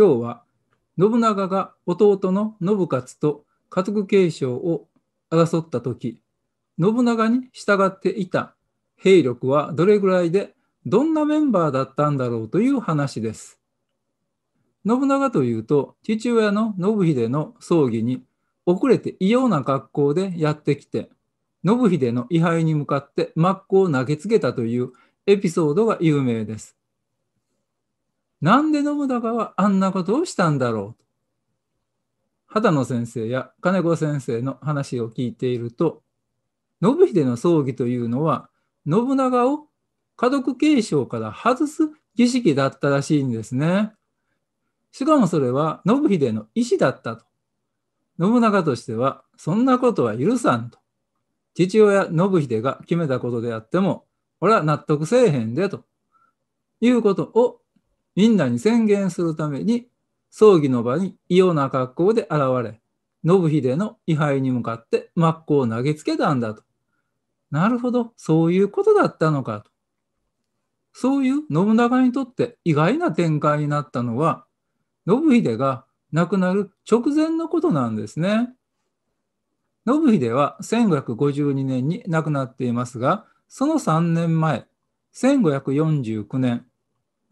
今日は信長が弟の信勝と家督継承を争った時信長に従っていた兵力はどれぐらいでどんなメンバーだったんだろうという話です。信長というと父親の信秀の葬儀に遅れて異様な格好でやってきて信秀の位牌に向かって真っ向を投げつけたというエピソードが有名です。なんで信長はあんなことをしたんだろうと。野先生や金子先生の話を聞いていると、信秀の葬儀というのは、信長を家族継承から外す儀式だったらしいんですね。しかもそれは信秀の意思だったと。信長としては、そんなことは許さんと。父親信秀が決めたことであっても、俺は納得せえへんでということをみんなに宣言するために、葬儀の場に異様な格好で現れ、信秀の位牌に向かって真っ向を投げつけたんだと。なるほど、そういうことだったのかと。そういう信長にとって意外な展開になったのは、信秀が亡くなる直前のことなんですね。信秀は1552年に亡くなっていますが、その3年前、1549年、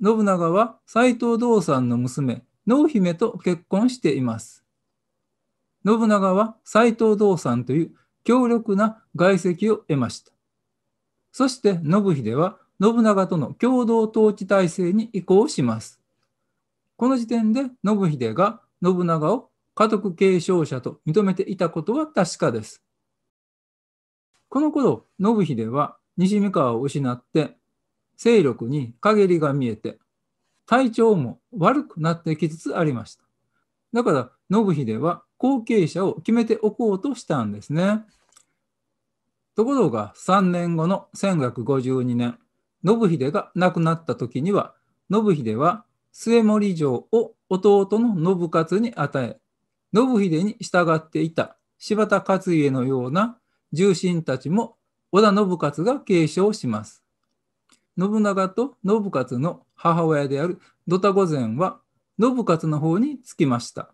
信長は斎藤道さんの娘、濃姫と結婚しています。信長は斎藤道さんという強力な外籍を得ました。そして信秀は信長との共同統治体制に移行します。この時点で信秀が信長を家督継承者と認めていたことは確かです。この頃、信秀は西三河を失って勢力に陰りが見えて、体調も悪くなってきつつありました。だから、信秀は後継者を決めておこうとしたんですね。ところが、3年後の1 5 5 2年、信秀が亡くなった時には、信秀は末森城を弟の信勝に与え、信秀に従っていた柴田勝家のような重臣たちも織田信勝が継承します。信長と信勝の母親であるドタ御前は信勝の方につきました。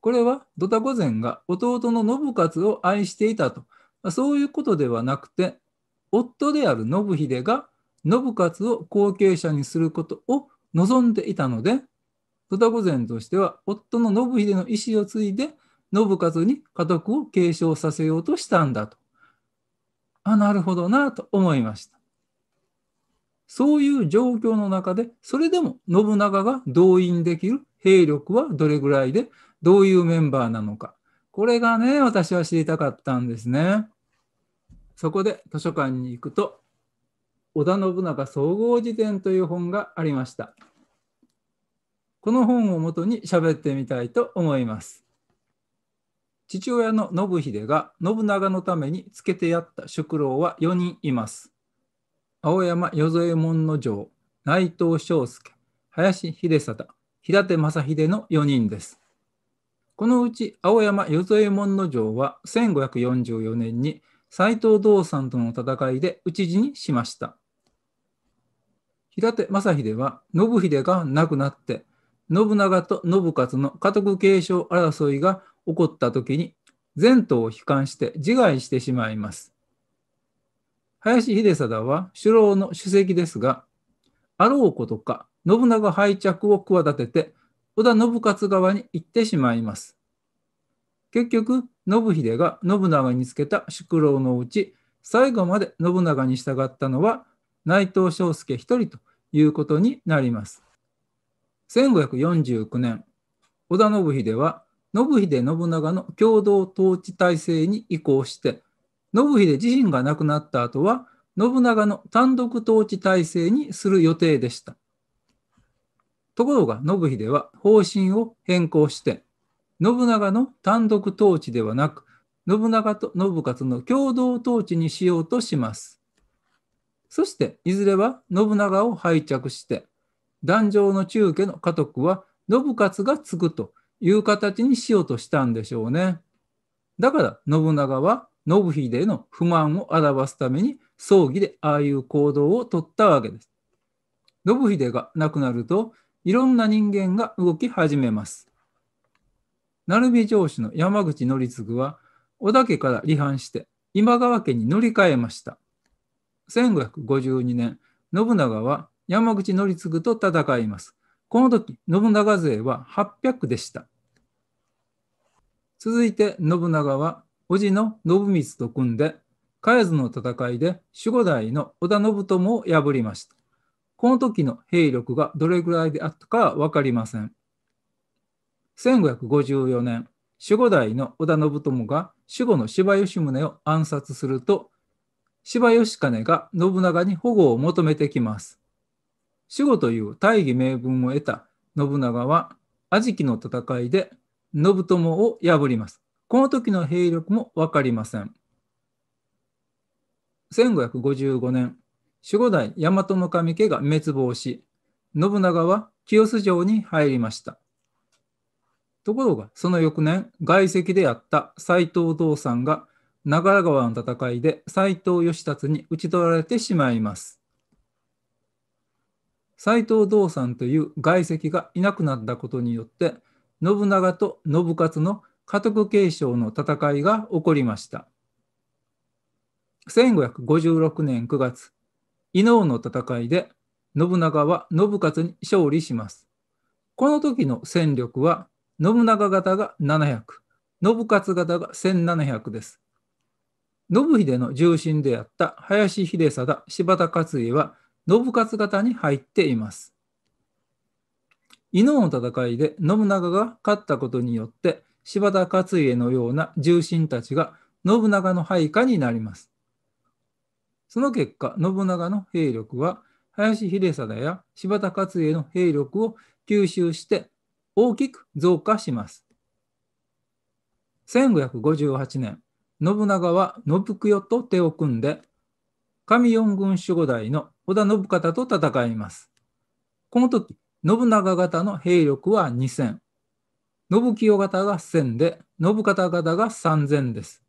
これはドタ御前が弟の信勝を愛していたと、そういうことではなくて、夫である信秀が信勝を後継者にすることを望んでいたので、ドタ御前としては夫の信秀の意思を継いで信勝に家督を継承させようとしたんだと。あ、なるほどなと思いました。そういう状況の中で、それでも信長が動員できる兵力はどれぐらいで、どういうメンバーなのか。これがね、私は知りたかったんですね。そこで図書館に行くと、織田信長総合辞典という本がありました。この本をもとに喋ってみたいと思います。父親の信秀が信長のためにつけてやった宿老は4人います。青山与左衛門の城、内藤章介、林秀貞、平手正秀の4人です。このうち青山与左衛門の城は1544年に斎藤道三との戦いで討ち死にしました。平手正秀は信秀が亡くなって信長と信勝の家督継承争いが起こった時に前途を悲観して自害してしまいます。林秀貞は首老の主席ですが、あろうことか、信長敗着を企てて、織田信勝側に行ってしまいます。結局、信秀が信長につけた宿老のうち、最後まで信長に従ったのは内藤章介一人ということになります。1549年、織田信秀は信秀信長の共同統治体制に移行して、信秀自身が亡くなった後は、信長の単独統治体制にする予定でした。ところが信秀は方針を変更して、信長の単独統治ではなく、信長と信勝の共同統治にしようとします。そしていずれは信長を拝着して、壇上の中家の家督は信勝が継ぐという形にしようとしたんでしょうね。だから信長は信秀への不満を表すために葬儀でああいう行動をとったわけです。信秀が亡くなるといろんな人間が動き始めます。鳴海城主の山口則次は織田家から離反して今川家に乗り換えました。1552年、信長は山口則次と戦います。この時、信長勢は800でした。続いて信長は叔父の信光と組んで、海津の戦いで守護代の織田信友を破りました。この時の兵力がどれぐらいであったかは分かりません。1554年、守護代の織田信友が守護の柴義宗を暗殺すると、柴義兼が信長に保護を求めてきます。守護という大義名分を得た信長は、安食の戦いで信友を破ります。この時の兵力も分かりません。1555年、守護代大和の神家が滅亡し、信長は清洲城に入りました。ところが、その翌年、外籍であった斎藤道さんが長良川の戦いで斎藤義達に討ち取られてしまいます。斎藤道さんという外籍がいなくなったことによって、信長と信勝の家督継承の戦いが起こりました。1556年9月、伊能の戦いで信長は信勝に勝利します。この時の戦力は信長方が700、信勝方が1700です。信秀の重臣であった林秀貞、柴田勝家は信勝方に入っています。伊能の戦いで信長が勝ったことによって柴田勝家のような重臣たちが信長の配下になります。その結果、信長の兵力は林秀貞や柴田勝家の兵力を吸収して大きく増加します。1558年、信長は信久代と手を組んで、上四軍守護代の織田信方と戦います。この時、信長方の兵力は2000、信清方が1000で、信方方が3000です。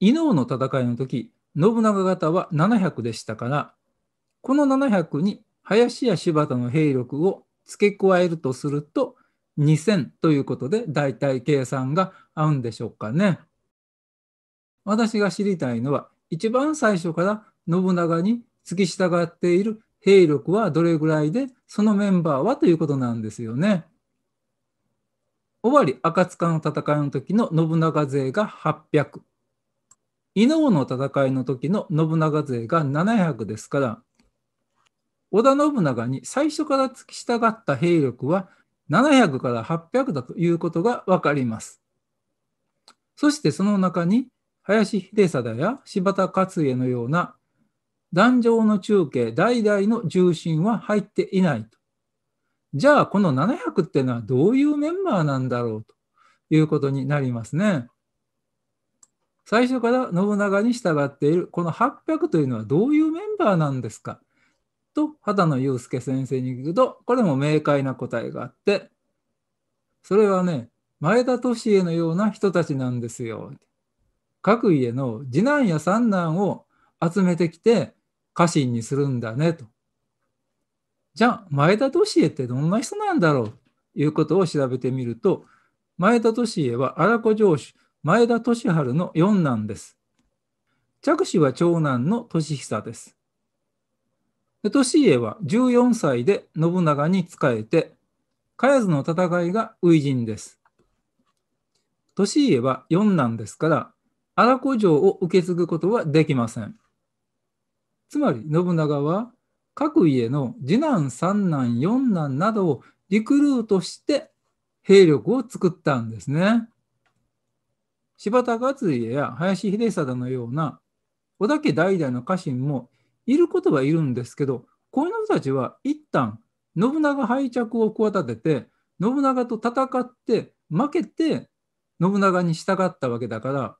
伊能の戦いの時、信長方は700でしたから、この700に林や柴田の兵力を付け加えるとすると、2000ということで、だいたい計算が合うんでしょうかね。私が知りたいのは、一番最初から信長に付き従っている兵力はどれぐらいで、そのメンバーはということなんですよね。尾張赤塚の戦いの時の信長勢が800伊能の戦いの時の信長勢が700ですから織田信長に最初から突き従った兵力は700から800だということが分かります。そしてその中に林秀貞や柴田勝家のような壇上の中継代々の重臣は入っていないとじゃあこの700っていうのはどういうメンバーなんだろうということになりますね。最初から信長に従っているこの800というのはどういうメンバーなんですかと秦野祐介先生に聞くとこれも明快な答えがあってそれはね前田利家のような人たちなんですよ。各家の次男や三男を集めてきて家臣にするんだねと。じゃあ前田利家ってどんな人なんだろうということを調べてみると前田利家は荒子城主前田利治の四男です。着手は長男の利久です。利家は14歳で信長に仕えて茅津の戦いが初陣です。利家は四男ですから荒子城を受け継ぐことはできません。つまり信長は各家の次男、三男、四男などをリクルートして兵力を作ったんですね。柴田勝家や林秀貞のような織田家代々の家臣もいることはいるんですけど、こういう人たちは一旦信長敗着を企てて、信長と戦って負けて信長に従ったわけだから、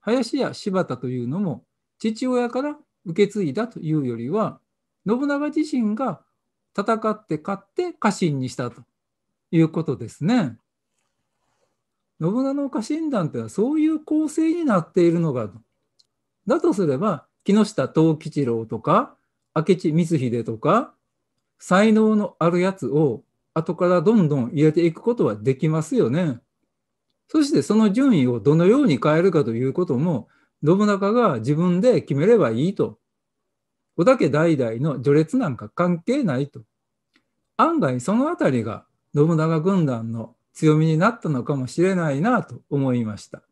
林や柴田というのも父親から受け継いだというよりは、信長自身が戦って勝って家臣にしたということですね。信長の家臣団というのはそういう構成になっているのかと。だとすれば木下藤吉郎とか明智光秀とか才能のあるやつを後からどんどん入れていくことはできますよね。そしてその順位をどのように変えるかということも信長が自分で決めればいいと織田家代々の序列なんか関係ないと。案外その辺りが信長軍団の強みになったのかもしれないなと思いました。